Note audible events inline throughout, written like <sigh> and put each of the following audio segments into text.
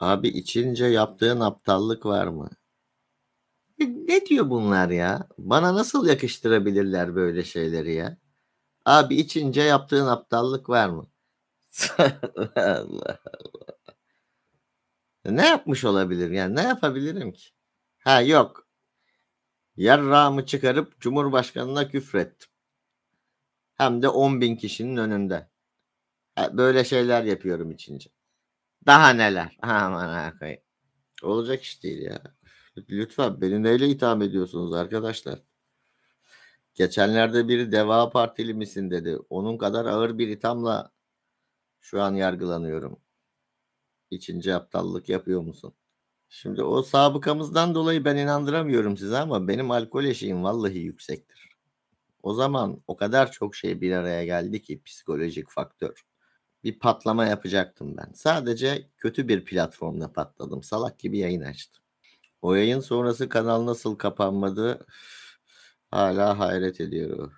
Abi içince yaptığın aptallık var mı? Ne, ne diyor bunlar ya? Bana nasıl yakıştırabilirler böyle şeyleri ya? Abi içince yaptığın aptallık var mı? <laughs> Allah Allah. Ne yapmış olabilir yani? Ne yapabilirim ki? Ha yok. Yarrağımı çıkarıp Cumhurbaşkanına küfrettim. Hem de 10 bin kişinin önünde. böyle şeyler yapıyorum içince. Daha neler. Aman akay. Olacak iş değil ya. Lütfen beni neyle itham ediyorsunuz arkadaşlar? Geçenlerde biri Deva Partili misin dedi. Onun kadar ağır bir ithamla şu an yargılanıyorum. İkinci aptallık yapıyor musun? Şimdi o sabıkamızdan dolayı ben inandıramıyorum size ama benim alkol eşiğim vallahi yüksektir. O zaman o kadar çok şey bir araya geldi ki psikolojik faktör bir patlama yapacaktım ben. Sadece kötü bir platformda patladım. Salak gibi yayın açtım. O yayın sonrası kanal nasıl kapanmadı hala hayret ediyorum.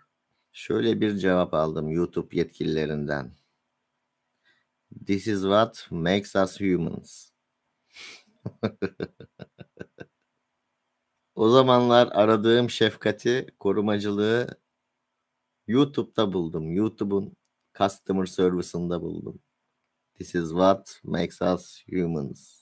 Şöyle bir cevap aldım YouTube yetkililerinden. This is what makes us humans. <laughs> o zamanlar aradığım şefkati, korumacılığı YouTube'da buldum. YouTube'un Customer Service'ında buldum. This is what makes us humans.